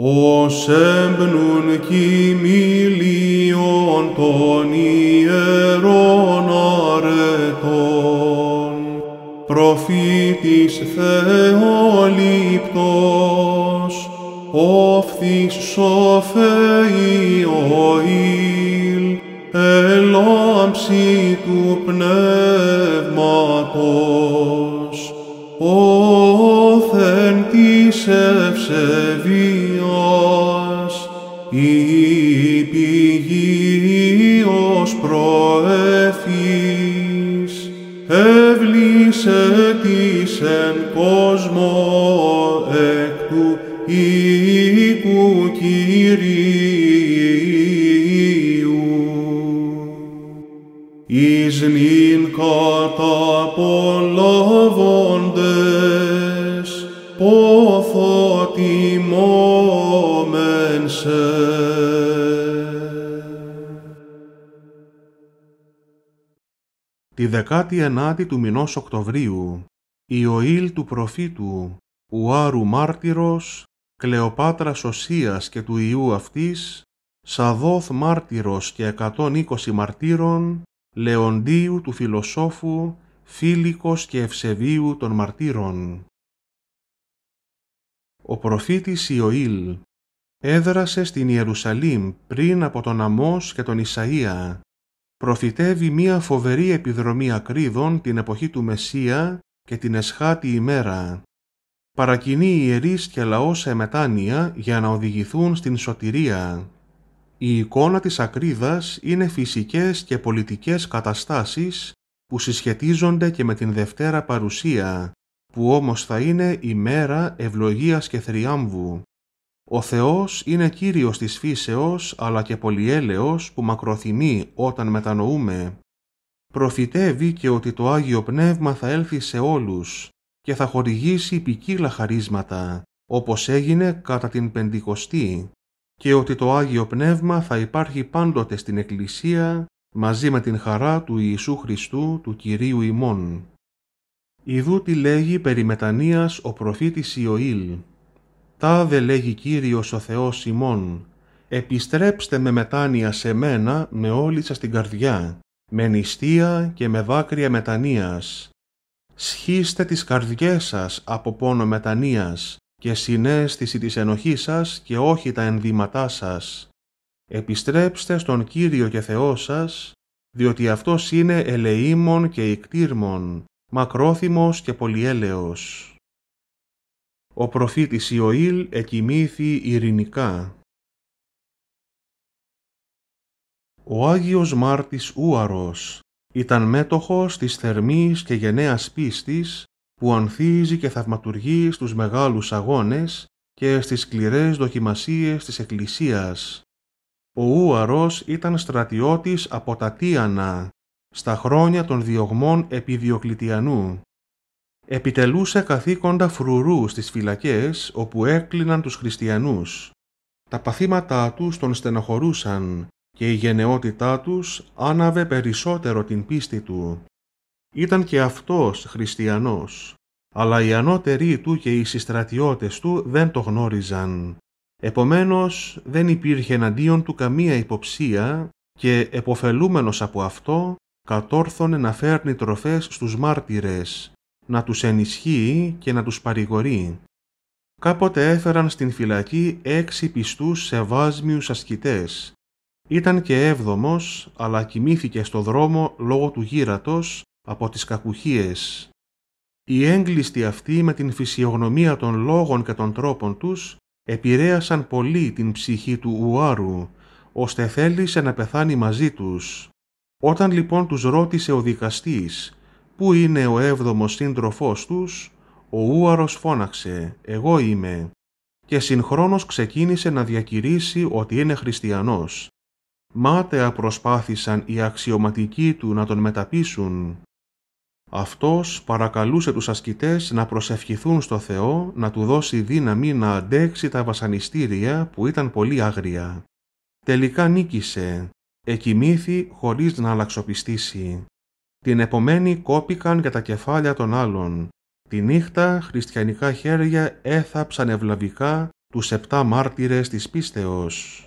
Ως έμπνουν κοιμήλιον των ιερών αρετών, προφήτης θεοληπτός, όφθης σοφέη ο Ήλ, ελάμψη του ευσεβίας, η πηγή ως προεθής, εύλησε της εν κόσμο εκ του οίκου Κυρίου. Εις νυν Oh Τη 19η του μηνός Οκτωβρίου, Ιωήλ του προφήτου, Ουάρου μάρτυρος, Κλεοπάτρας Σωσίας και του Ιού αυτής, Σαδόθ μάρτυρος και 120 μαρτύρων, Λεοντίου του φιλοσόφου, Φίλικος και Ευσεβίου των μαρτύρων ο προφήτης Ιωήλ έδρασε στην Ιερουσαλήμ πριν από τον Αμός και τον Ισαΐα. Προφητεύει μία φοβερή επιδρομή ακρίδων την εποχή του Μεσσία και την εσχάτη ημέρα. Παρακινεί ιερείς και λαός σε μετάνοια για να οδηγηθούν στην σωτηρία. Η εικόνα της ακρίδας είναι φυσικές και πολιτικές καταστάσεις που συσχετίζονται και με την Δευτέρα Παρουσία, που όμως θα είναι η μέρα ευλογίας και θριάμβου. Ο Θεός είναι Κύριος της φύσεως αλλά και πολυέλεος που μακροθυμεί όταν μετανοούμε. Προφητεύει και ότι το Άγιο Πνεύμα θα έλθει σε όλους και θα χορηγήσει ποικίλα χαρίσματα, όπως έγινε κατά την Πεντηκοστή, και ότι το Άγιο Πνεύμα θα υπάρχει πάντοτε στην Εκκλησία μαζί με την χαρά του Ιησού Χριστού του Κυρίου ημών. Ιδού τι λέγει περί μετανοίας ο προφήτης Ιωήλ. Τα δε λέγει Κύριος ο Θεός ημών, επιστρέψτε με μετάνοια σε μένα με όλη σας την καρδιά, με νηστεία και με δάκρυα μετανοίας. Σχίστε τις καρδιές σας από πόνο μετανοίας και συνέστηση της ενοχής σας και όχι τα ενδύματά σας. Επιστρέψτε στον Κύριο και Θεό σας, διότι αυτός είναι ελεήμων και ικτήρμων μακρόθυμος και πολυέλεος. Ο προφήτης Ιωήλ εκοιμήθη ειρηνικά. Ο Άγιος Μάρτης Ούαρος ήταν μέτοχος της θερμής και γενναίας πίστης που ανθίζει και θαυματουργεί στους μεγάλους αγώνες και στις σκληρές δοκιμασίες της Εκκλησίας. Ο Ούαρος ήταν στρατιώτης από τα Τίανα, στα χρόνια των διωγμών επί Διοκλητιανού. Επιτελούσε καθήκοντα φρουρού στις φυλακές όπου έκλειναν τους χριστιανούς. Τα παθήματά τους τον στενοχωρούσαν και η γενναιότητά τους άναβε περισσότερο την πίστη του. Ήταν και αυτός χριστιανός, αλλά οι ανώτεροι του και οι συστρατιώτες του δεν το γνώριζαν. Επομένως δεν υπήρχε εναντίον του καμία υποψία και εποφελούμενος από αυτό κατόρθωνε να φέρνει τροφές στους μάρτυρες, να τους ενισχύει και να τους παρηγορεί. Κάποτε έφεραν στην φυλακή έξι πιστούς σεβάσμιους ασκητές. Ήταν και έβδομος, αλλά κοιμήθηκε στο δρόμο λόγω του γύρατος από τις κακουχίες. Οι έγκλειστοι αυτοί με την φυσιογνωμία των λόγων και των τρόπων τους επηρέασαν πολύ την ψυχή του Ουάρου, ώστε θέλησε να πεθάνει μαζί τους. Όταν λοιπόν τους ρώτησε ο δικαστής «Πού είναι ο έβδομος σύντροφός τους», ο Ούαρος φώναξε «Εγώ είμαι» και συγχρόνως ξεκίνησε να διακηρύσει ότι είναι χριστιανός. Μάταια προσπάθησαν οι αξιωματικοί του να τον μεταπίσουν. Αυτός παρακαλούσε τους ασκητές να προσευχηθούν στο Θεό να του δώσει δύναμη να αντέξει τα βασανιστήρια που ήταν πολύ άγρια. Τελικά νίκησε εκοιμήθη χωρίς να αλλαξοπιστήσει. Την επομένη κόπηκαν για τα κεφάλια των άλλων. Τη νύχτα χριστιανικά χέρια έθαψαν ευλαβικά τους επτά μάρτυρες της πίστεως.